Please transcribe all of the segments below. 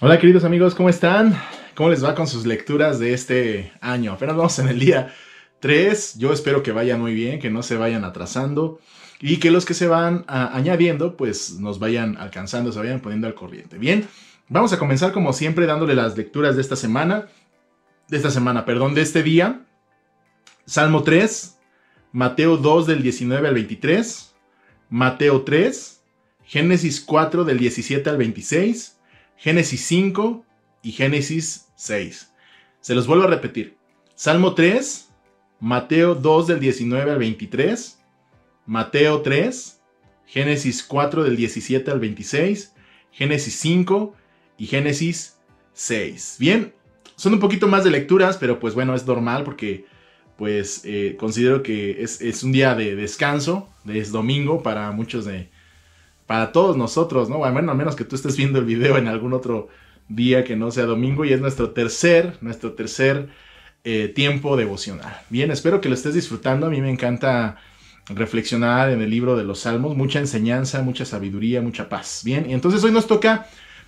Hola queridos amigos, ¿cómo están? ¿Cómo les va con sus lecturas de este año? Apenas vamos en el día 3, yo espero que vayan muy bien, que no se vayan atrasando y que los que se van ah, añadiendo pues nos vayan alcanzando, se vayan poniendo al corriente. Bien, Vamos a comenzar como siempre dándole las lecturas de esta semana, de esta semana, perdón, de este día. Salmo 3, Mateo 2 del 19 al 23, Mateo 3, Génesis 4 del 17 al 26, Génesis 5 y Génesis 6. Se los vuelvo a repetir. Salmo 3, Mateo 2 del 19 al 23, Mateo 3, Génesis 4 del 17 al 26, Génesis 5 y Génesis 6. Bien, son un poquito más de lecturas, pero pues bueno, es normal porque pues eh, considero que es, un día de descanso, es domingo para muchos de, para todos nosotros, ¿no? Bueno, al menos que tú estés viendo el video en algún otro día que no sea domingo y es nuestro tercer, nuestro tercer eh, tiempo devocional. Bien, espero que lo estés disfrutando, a mí me encanta reflexionar en el libro de los salmos, mucha enseñanza, mucha sabiduría, mucha paz. Bien, y entonces hoy nos toca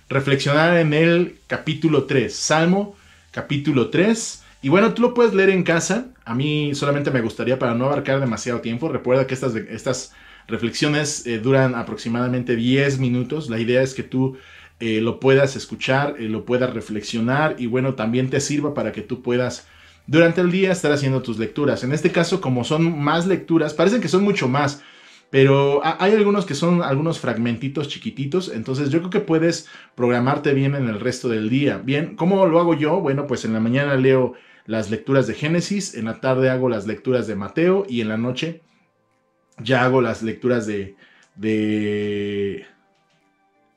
reflexionar en el capítulo 3, Salmo capítulo 3. Y bueno, tú lo puedes leer en casa. A mí solamente me gustaría para no abarcar demasiado tiempo. Recuerda que estas, estas reflexiones eh, duran aproximadamente 10 minutos. La idea es que tú eh, lo puedas escuchar, eh, lo puedas reflexionar y bueno, también te sirva para que tú puedas durante el día estar haciendo tus lecturas. En este caso, como son más lecturas, parecen que son mucho más. Pero hay algunos que son algunos fragmentitos chiquititos, entonces yo creo que puedes programarte bien en el resto del día. Bien, ¿cómo lo hago yo? Bueno, pues en la mañana leo las lecturas de Génesis, en la tarde hago las lecturas de Mateo y en la noche ya hago las lecturas de, de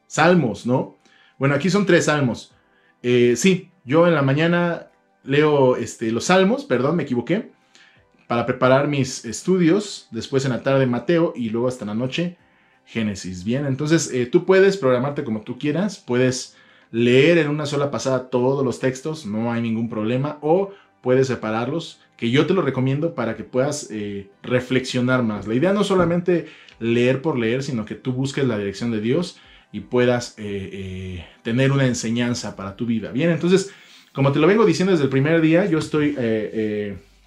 Salmos, ¿no? Bueno, aquí son tres Salmos. Eh, sí, yo en la mañana leo este, los Salmos, perdón, me equivoqué para preparar mis estudios, después en la tarde Mateo y luego hasta la noche Génesis. Bien, entonces eh, tú puedes programarte como tú quieras, puedes leer en una sola pasada todos los textos, no hay ningún problema, o puedes separarlos, que yo te lo recomiendo para que puedas eh, reflexionar más. La idea no solamente leer por leer, sino que tú busques la dirección de Dios y puedas eh, tener una enseñanza para tu vida. Bien, entonces, como te lo vengo diciendo desde el primer día, yo estoy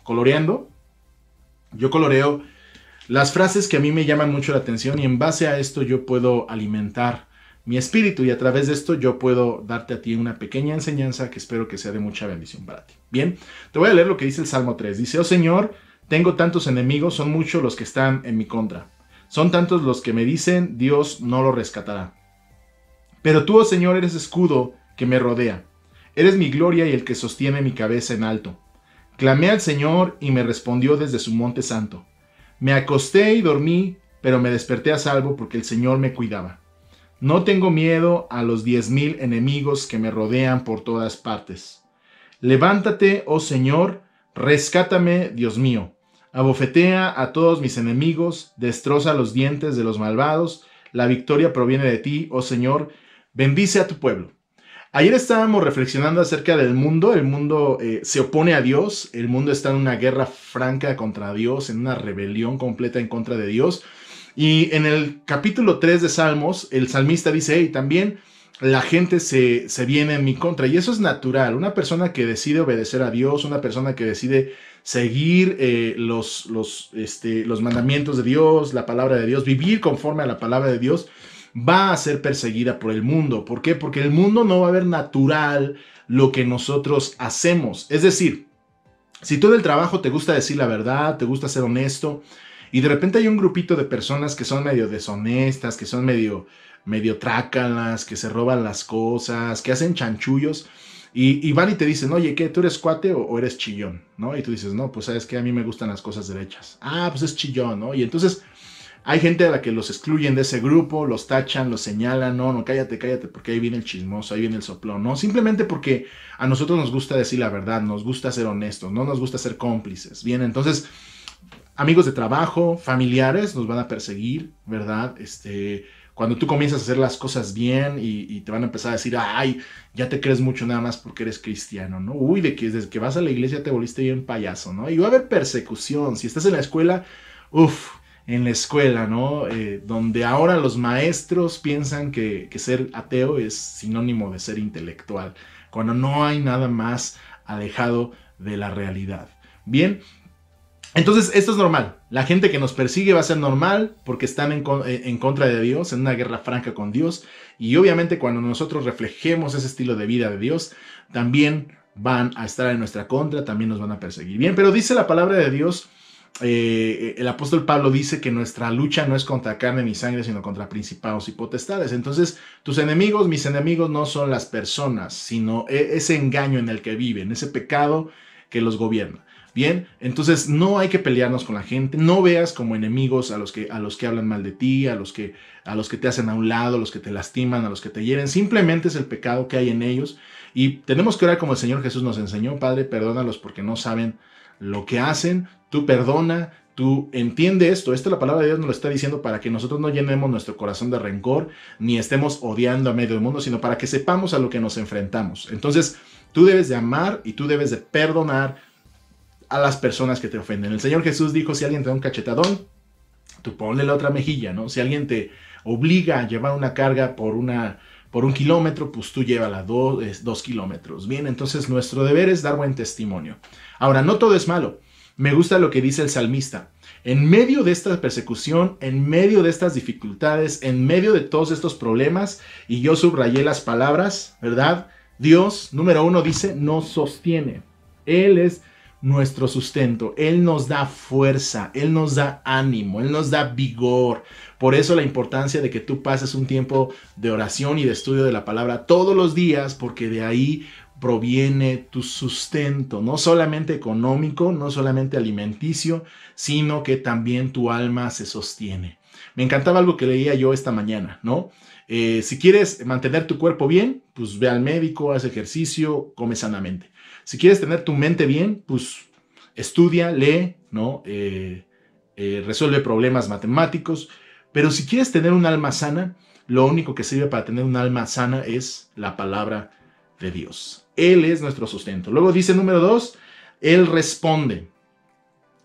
coloreando yo coloreo las frases que a mí me llaman mucho la atención y en base a esto yo puedo alimentar mi espíritu y a través de esto yo puedo darte a ti una pequeña enseñanza que espero que sea de mucha bendición para ti. Bien, te voy a leer lo que dice el Salmo 3. Dice, oh Señor, tengo tantos enemigos, son muchos los que están en mi contra. Son tantos los que me dicen, Dios no lo rescatará. Pero tú, oh Señor, eres escudo que me rodea. Eres mi gloria y el que sostiene mi cabeza en alto. Clamé al Señor y me respondió desde su monte santo. Me acosté y dormí, pero me desperté a salvo porque el Señor me cuidaba. No tengo miedo a los diez mil enemigos que me rodean por todas partes. Levántate, oh Señor, rescátame, Dios mío. Abofetea a todos mis enemigos, destroza los dientes de los malvados. La victoria proviene de ti, oh Señor. Bendice a tu pueblo. Ayer estábamos reflexionando acerca del mundo. El mundo eh, se opone a Dios. El mundo está en una guerra franca contra Dios, en una rebelión completa en contra de Dios. Y en el capítulo 3 de Salmos, el salmista dice, y también la gente se, viene en mi contra. Y eso es natural. Una persona que decide obedecer a Dios, una persona que decide seguir eh, los, los, este, los mandamientos de Dios, la palabra de Dios, vivir conforme a la palabra de Dios, va a ser perseguida por el mundo. ¿Por qué? Porque el mundo no va a ver natural lo que nosotros hacemos. Es decir, si todo el trabajo te gusta decir la verdad, te gusta ser honesto, y de repente hay un grupito de personas que son medio deshonestas, que son medio, medio trácalas, que se roban las cosas, que hacen chanchullos, y, van y te dicen, oye, ¿qué? ¿Tú eres cuate o, eres chillón? ¿No? Y tú dices, no, pues sabes que a mí me gustan las cosas derechas. Ah, pues es chillón, ¿no? Y entonces hay gente a la que los excluyen de ese grupo, los tachan, los señalan, no, no, cállate, cállate, porque ahí viene el chismoso, ahí viene el soplón, no, simplemente porque a nosotros nos gusta decir la verdad, nos gusta ser honestos, no nos gusta ser cómplices, bien, entonces, amigos de trabajo, familiares nos van a perseguir, ¿verdad? Este, cuando tú comienzas a hacer las cosas bien y, te van a empezar a decir, ay, ya te crees mucho nada más porque eres cristiano, ¿no? Uy, de que desde que vas a la iglesia te volviste bien payaso, ¿no? Y va a haber persecución. Si estás en la escuela, uff, en la escuela, ¿no? Eh, donde ahora los maestros piensan que, ser ateo es sinónimo de ser intelectual, cuando no hay nada más alejado de la realidad. Bien, entonces esto es normal. La gente que nos persigue va a ser normal porque están eh, en contra de Dios, en una guerra franca con Dios, y obviamente cuando nosotros reflejemos ese estilo de vida de Dios, también van a estar en nuestra contra, también nos van a perseguir. Bien, pero dice la palabra de Dios, eh, el apóstol Pablo dice que nuestra lucha no es contra carne ni sangre, sino contra principados y potestades. Entonces, tus enemigos, mis enemigos, no son las personas, sino e, ese engaño en el que viven, ese pecado que los gobierna. Bien, entonces no hay que pelearnos con la gente, no veas como enemigos a los que, a los que hablan mal de ti, a los, que, a los que te hacen a un lado, a los que te lastiman, a los que te hieren, simplemente es el pecado que hay en ellos y tenemos que orar como el Señor Jesús nos enseñó, Padre, perdónalos porque no saben lo que hacen, tú perdona, tú entiende esto. Esta la palabra de Dios nos lo está diciendo para que nosotros no llenemos nuestro corazón de rencor, ni estemos odiando a medio mundo, sino para que sepamos a lo que nos enfrentamos. Entonces, tú debes de amar y tú debes de perdonar a las personas que te ofenden. El Señor Jesús dijo, si alguien te da un cachetadón, tú ponle la otra mejilla, ¿no? Si alguien te obliga a llevar una carga por una por un kilómetro, pues tú llévala dos, dos kilómetros. Bien, entonces nuestro deber es dar buen testimonio. Ahora, no todo es malo. Me gusta lo que dice el salmista. En medio de esta persecución, en medio de estas dificultades, en medio de todos estos problemas, y yo subrayé las palabras, ¿verdad? Dios, número uno, dice, nos sostiene. Él es nuestro sustento, Él nos da fuerza, Él nos da ánimo, Él nos da vigor. Por eso la importancia de que tú pases un tiempo de oración y de estudio de la palabra todos los días, porque de ahí proviene tu sustento, no solamente económico, no solamente alimenticio, sino que también tu alma se sostiene. Me encantaba algo que leía yo esta mañana, ¿no? Eh, si quieres mantener tu cuerpo bien, pues ve al médico, haz ejercicio, come sanamente. Si quieres tener tu mente bien, pues estudia, lee, ¿no? Eh, eh, resuelve problemas matemáticos. Pero si quieres tener un alma sana, lo único que sirve para tener un alma sana es la palabra de Dios. Él es nuestro sustento. Luego dice número dos, Él responde.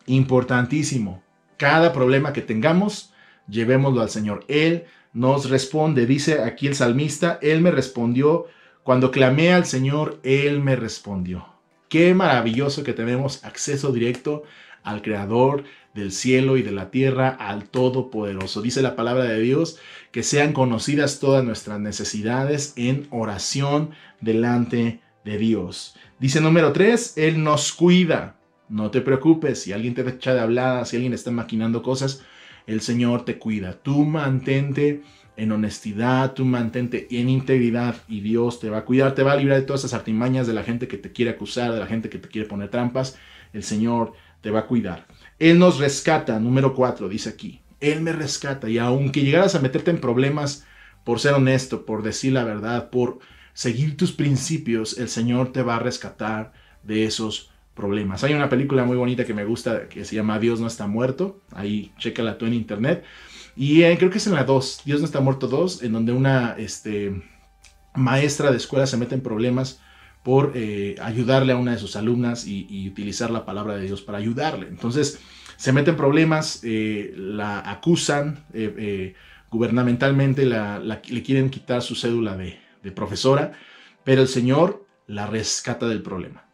Importantísimo. Cada problema que tengamos, llevémoslo al Señor. Él nos responde. Dice aquí el salmista, Él me respondió cuando clamé al Señor, Él me respondió. Qué maravilloso que tenemos acceso directo al Creador del cielo y de la tierra, al Todopoderoso. Dice la palabra de Dios, que sean conocidas todas nuestras necesidades en oración delante de Dios. Dice número 3, Él nos cuida. No te preocupes, si alguien te echa de hablada, si alguien está maquinando cosas, el Señor te cuida. Tú mantente en honestidad, tú mantente en integridad y Dios te va a cuidar, te va a librar de todas esas artimañas de la gente que te quiere acusar, de la gente que te quiere poner trampas. El Señor te va a cuidar. Él nos rescata, número cuatro dice aquí. Él me rescata y aunque llegaras a meterte en problemas por ser honesto, por decir la verdad, por seguir tus principios, el Señor te va a rescatar de esos problemas. Hay una película muy bonita que me gusta que se llama Dios no está muerto. Ahí chécala tú en internet. Y eh, creo que es en la 2, Dios no está muerto 2, en donde una este, maestra de escuela se mete en problemas por eh, ayudarle a una de sus alumnas y, utilizar la palabra de Dios para ayudarle. Entonces se mete en problemas, eh, la acusan gubernamentalmente, le quieren quitar su cédula de, profesora, pero el Señor la rescata del problema.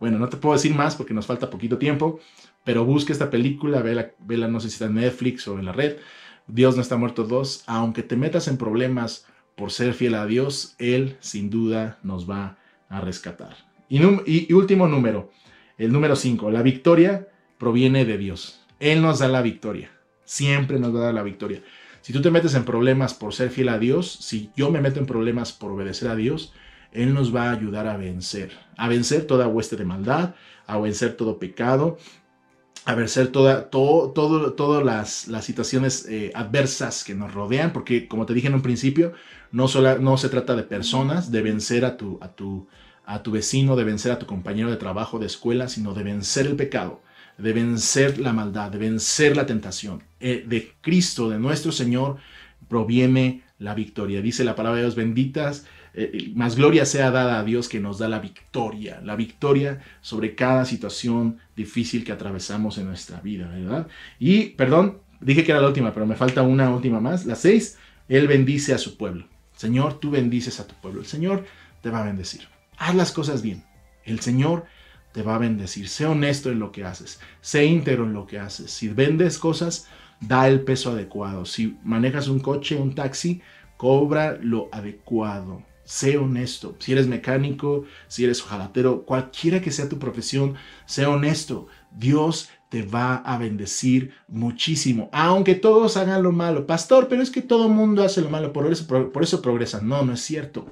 Bueno, no te puedo decir más porque nos falta poquito tiempo, pero busca esta película, vela, vela no sé si está en Netflix o en la red. Dios no está muerto dos, aunque te metas en problemas por ser fiel a Dios, Él sin duda nos va a rescatar. Y, último número, el número 5, la victoria proviene de Dios. Él nos da la victoria, siempre nos va a dar la victoria. Si tú te metes en problemas por ser fiel a Dios, si yo me meto en problemas por obedecer a Dios, él nos va a ayudar a vencer, a vencer toda hueste de maldad, a vencer todo pecado, a vencer toda, todo, todas las, situaciones eh, adversas que nos rodean, porque como te dije en un principio, no, no se trata de personas, de vencer a tu, a, tu, a tu vecino, de vencer a tu compañero de trabajo, de escuela, sino de vencer el pecado, de vencer la maldad, de vencer la tentación. Eh, de Cristo, de nuestro Señor, proviene la victoria. Dice la palabra de Dios, benditas eh, eh, más gloria sea dada a Dios que nos da la victoria, la victoria sobre cada situación difícil que atravesamos en nuestra vida, ¿verdad? Y, perdón, dije que era la última, pero me falta una última más, la seis, Él bendice a su pueblo. Señor, tú bendices a tu pueblo, el Señor te va a bendecir. Haz las cosas bien, el Señor te va a bendecir. Sé honesto en lo que haces, sé íntegro en lo que haces. Si vendes cosas, da el peso adecuado. Si manejas un coche, un taxi, cobra lo adecuado. Sé honesto. Si eres mecánico, si eres jalatero, cualquiera que sea tu profesión, sé honesto. Dios te va a bendecir muchísimo, aunque todos hagan lo malo. Pastor, pero es que todo mundo hace lo malo, por eso, por, eso progresan. No, no es cierto.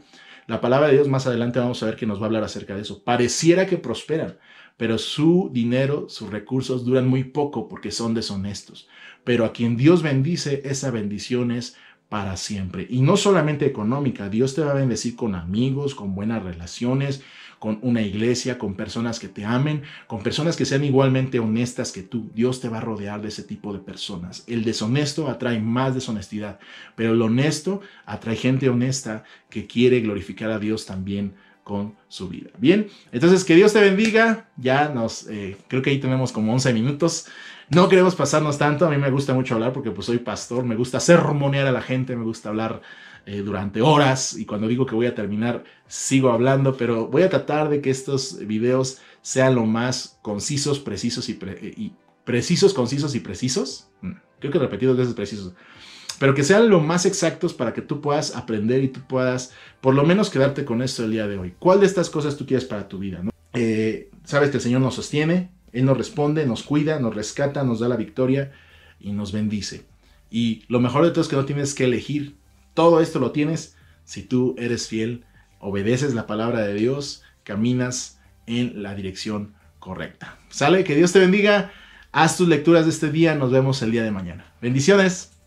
La palabra de Dios más adelante vamos a ver que nos va a hablar acerca de eso. Pareciera que prosperan, pero su dinero, sus recursos duran muy poco porque son deshonestos. Pero a quien Dios bendice, esa bendición es para siempre. Y no solamente económica, Dios te va a bendecir con amigos, con buenas relaciones, con una iglesia, con personas que te amen, con personas que sean igualmente honestas que tú. Dios te va a rodear de ese tipo de personas. El deshonesto atrae más deshonestidad, pero el honesto atrae gente honesta que quiere glorificar a Dios también con su vida. Bien, entonces que Dios te bendiga. Ya nos, eh, creo que ahí tenemos como 11 minutos. No queremos pasarnos tanto. A mí me gusta mucho hablar porque pues soy pastor, me gusta hacer sermonear a la gente, me gusta hablar eh, durante horas y cuando digo que voy a terminar sigo hablando, pero voy a tratar de que estos videos sean lo más concisos, precisos y, eh, precisos, concisos y precisos. Mm, creo que repetido es veces precisos pero que sean lo más exactos para que tú puedas aprender y tú puedas por lo menos quedarte con esto el día de hoy. ¿Cuál de estas cosas tú quieres para tu vida? Eh, sabes que el Señor nos sostiene, Él nos responde, nos cuida, nos rescata, nos da la victoria y nos bendice. Y lo mejor de todo es que no tienes que elegir. Todo esto lo tienes si tú eres fiel, obedeces la palabra de Dios, caminas en la dirección correcta. ¿Sale? Que Dios te bendiga. Haz tus lecturas de este día. Nos vemos el día de mañana. Bendiciones.